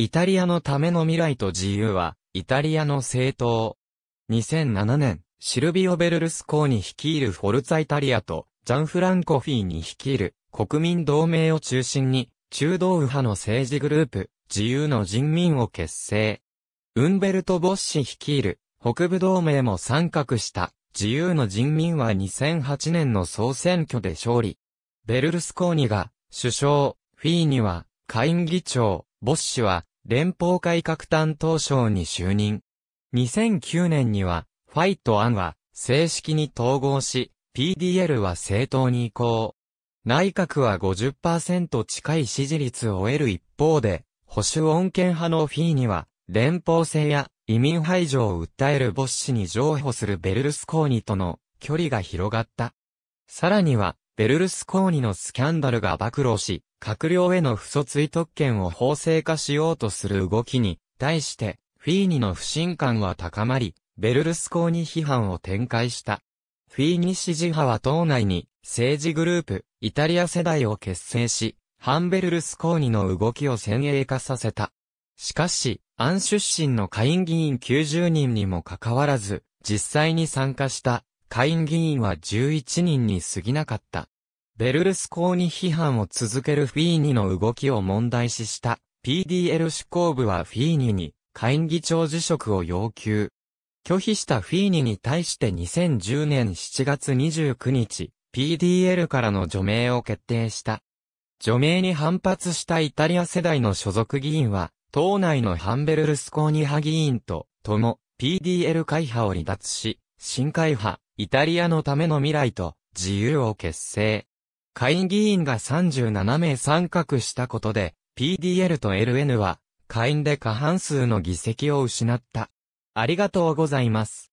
イタリアのための未来と自由は、イタリアの政党。2007年、シルビオ・ベルルスコーニ率いるフォルツァ・イタリアと、ジャンフランコ・フィーニ率いる国民同盟を中心に、中道右派の政治グループ、自由の人民を結成。ウンベルト・ボッシ率いる北部同盟も参画した、自由の人民は2008年の総選挙で勝利。ベルルスコーニが、首相、フィーニは、下院議長、ボッシュは、連邦改革担当省に就任。2009年には、ファイト・アンは、正式に統合し、PDL は政党に移行。内閣は50%近い支持率を得る一方で、保守穏健派のフィーには、連邦制や移民排除を訴えるボッシュに譲歩するベルルスコーニとの距離が広がった。さらには、ベルルスコーニのスキャンダルが暴露し、閣僚への不訴追特権を法制化しようとする動きに、対して、フィーニの不信感は高まり、ベルルスコーニ批判を展開した。フィーニ支持派は党内に、政治グループ、イタリア世代を結成し、ハンベルルスコーニの動きを先鋭化させた。しかし、アン出身の下院議員90人にもかかわらず、実際に参加した下院議員は11人に過ぎなかった。ベルルスコーニ批判を続けるフィーニの動きを問題視した PDL 執行部はフィーニに会議長辞職を要求。拒否したフィーニに対して2010年7月29日、PDL からの除名を決定した。除名に反発したイタリア世代の所属議員は、党内のハンベルルスコーニ派議員と、とも、PDL 会派を離脱し、新会派、イタリアのための未来と、自由を結成。会議員が37名参画したことで、PDL と LN は、会員で過半数の議席を失った。ありがとうございます。